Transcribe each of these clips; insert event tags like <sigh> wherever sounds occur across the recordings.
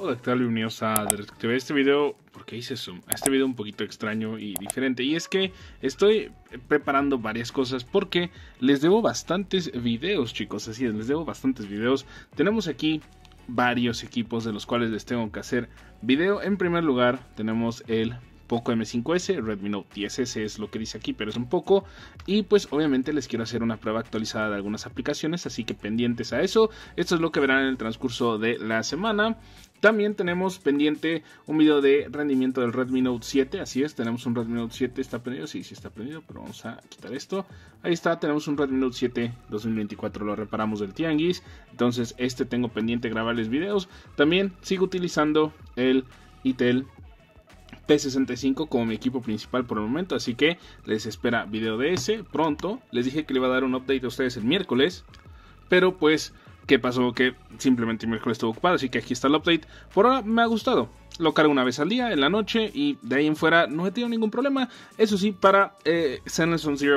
Hola, ¿qué tal? Bienvenidos a Este video, porque hice zoom? Este video un poquito extraño y diferente. Y es que estoy preparando varias cosas porque les debo bastantes videos, chicos. Así es, les debo bastantes videos. Tenemos aquí varios equipos de los cuales les tengo que hacer video. En primer lugar, tenemos el poco M5S, Redmi Note 10S es lo que dice aquí, pero es un poco. Y pues obviamente les quiero hacer una prueba actualizada de algunas aplicaciones, así que pendientes a eso. Esto es lo que verán en el transcurso de la semana. También tenemos pendiente un video de rendimiento del Redmi Note 7. Así es, tenemos un Redmi Note 7. ¿Está prendido? Sí, sí está prendido, pero vamos a quitar esto. Ahí está, tenemos un Redmi Note 7 2024. Lo reparamos del Tianguis. Entonces, este tengo pendiente grabarles videos. También sigo utilizando el ITEL p 65 como mi equipo principal por el momento, así que les espera video de ese pronto. Les dije que le iba a dar un update a ustedes el miércoles, pero pues, ¿qué pasó? Que simplemente miércoles estuvo ocupado, así que aquí está el update. Por ahora me ha gustado. Lo cargo una vez al día, en la noche, y de ahí en fuera no he tenido ningún problema. Eso sí, para eh, Zero,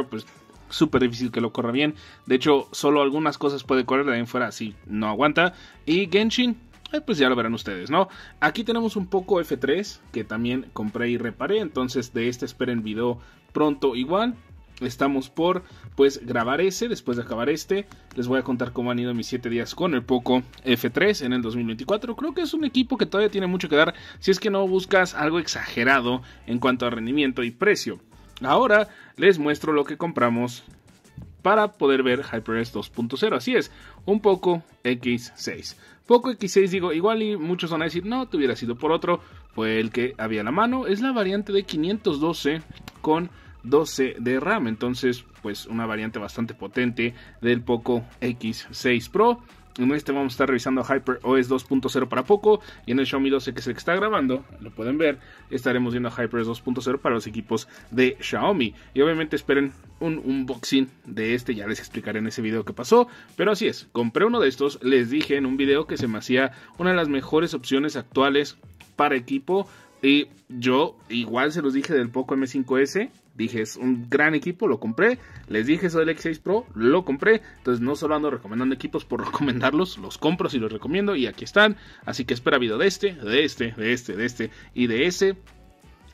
pues súper difícil que lo corra bien. De hecho, solo algunas cosas puede correr de ahí en fuera así no aguanta. Y Genshin, pues ya lo verán ustedes, ¿no? Aquí tenemos un poco F3 que también compré y reparé, entonces de este esperen video pronto igual. Estamos por pues grabar ese, después de acabar este, les voy a contar cómo han ido mis 7 días con el Poco F3 en el 2024. Creo que es un equipo que todavía tiene mucho que dar si es que no buscas algo exagerado en cuanto a rendimiento y precio. Ahora les muestro lo que compramos para poder ver HyperS 2.0. Así es, un poco X6. Poco X6 digo, igual y muchos van a decir, no, te hubiera sido por otro, fue el que había a la mano. Es la variante de 512 con 12 de RAM, entonces pues una variante bastante potente del Poco X6 Pro. En este vamos a estar revisando Hyper OS 2.0 para poco. Y en el Xiaomi 12, que es el que está grabando, lo pueden ver, estaremos viendo Hyper OS 2.0 para los equipos de Xiaomi. Y obviamente esperen un unboxing de este, ya les explicaré en ese video que pasó. Pero así es, compré uno de estos, les dije en un video que se me hacía una de las mejores opciones actuales para equipo. Y yo igual se los dije del Poco M5S, Dije, es un gran equipo, lo compré. Les dije eso del X6 Pro, lo compré. Entonces no solo ando recomendando equipos por <laughs> recomendarlos, los compro si los recomiendo y aquí están. Así que espera video de este, de este, de este, de este y de ese.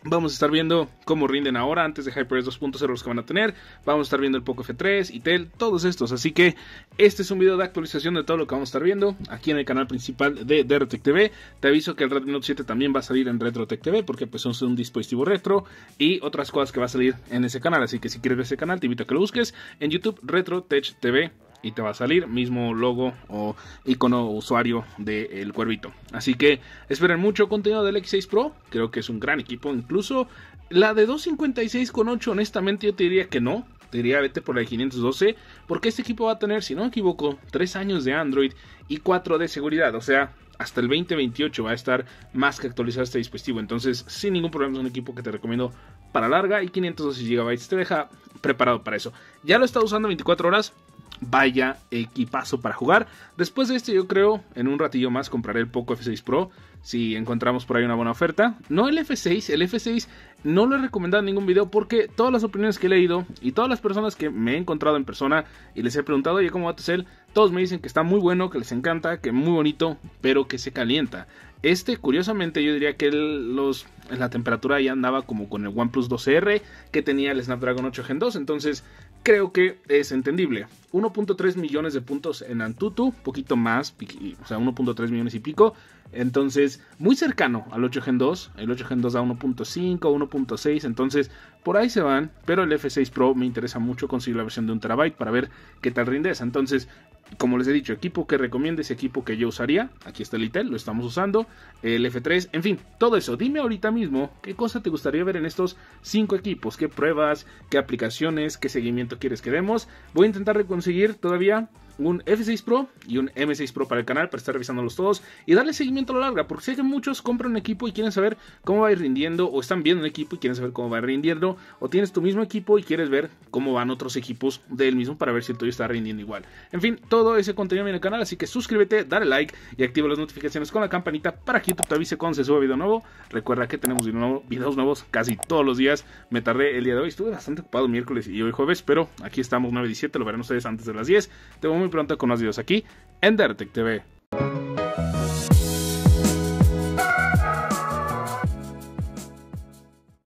Vamos a estar viendo cómo rinden ahora antes de HyperX 2.0 los que van a tener. Vamos a estar viendo el Poco F3, Intel, todos estos. Así que este es un video de actualización de todo lo que vamos a estar viendo aquí en el canal principal de, Retrotech TV. Te aviso que el Redmi Note 7 también va a salir en RetroTech TV porque pues son un dispositivo retro y otras cosas que va a salir en ese canal. Así que si quieres ver ese canal te invito a que lo busques en YouTube RetroTech TV y te va a salir mismo logo o icono usuario del cuervito. Así que esperen mucho contenido del X6 Pro, creo que es un gran equipo, incluso la de 256.8 honestamente yo te diría que no, te diría vete por la de 512, porque este equipo va a tener, si no me equivoco, 3 años de Android y 4 de seguridad, o sea, hasta el 2028 va a estar más que actualizado este dispositivo. Entonces, sin ningún problema, es un equipo que te recomiendo para larga y 512 GB te deja preparado para eso. Ya lo he estado usando 24 horas, Vaya equipazo para jugar. Después de este, yo creo, en un ratillo más compraré el Poco F6 Pro. Si encontramos por ahí una buena oferta. No el F6, el F6 no lo he recomendado ningún video porque todas las opiniones que he leído y todas las personas que me he encontrado en persona y les he preguntado, ¿y ¿cómo va tu Todos me dicen que está muy bueno, que les encanta, que es muy bonito, pero que se calienta. Este, curiosamente, yo diría que los, en la temperatura ya andaba como con el OnePlus 12R que tenía el Snapdragon 8 Gen 2, entonces creo que es entendible. 1.3 millones de puntos en Antutu, poquito más, o sea, 1.3 millones y pico. Entonces, muy cercano al 8 Gen 2. El 8 Gen 2 da 1.5, 1.6. Entonces, por ahí se van. Pero el F6 Pro me interesa mucho conseguir la versión de 1 terabyte para ver qué tal rinde esa. Entonces, como les he dicho, equipo que ese equipo que yo usaría. Aquí está el Intel, lo estamos usando. El F3, en fin, todo eso. Dime ahorita mismo qué cosa te gustaría ver en estos 5 equipos. ¿Qué pruebas? ¿Qué aplicaciones? ¿Qué seguimiento quieres que demos? Voy a intentar conseguir todavía un F6 Pro y un M6 Pro para el canal, para estar revisándolos todos y darle seguimiento a lo largo, porque sé que muchos compran un equipo y quieren saber cómo va a ir rindiendo, o están viendo un equipo y quieren saber cómo va a ir rindiendo, o tienes tu mismo equipo y quieres ver cómo van otros equipos del mismo para ver si el tuyo está rindiendo igual. En fin, todo ese contenido viene al canal, así que suscríbete, dale like y activa las notificaciones con la campanita para que YouTube te avise cuando se suba video nuevo. Recuerda que tenemos videos nuevos casi todos los días. Me tardé el día de hoy, estuve bastante ocupado miércoles y hoy jueves, pero aquí estamos 9 y 17, lo verán ustedes antes de las 10. Te momento muy pronto con más videos aquí en Dertec TV.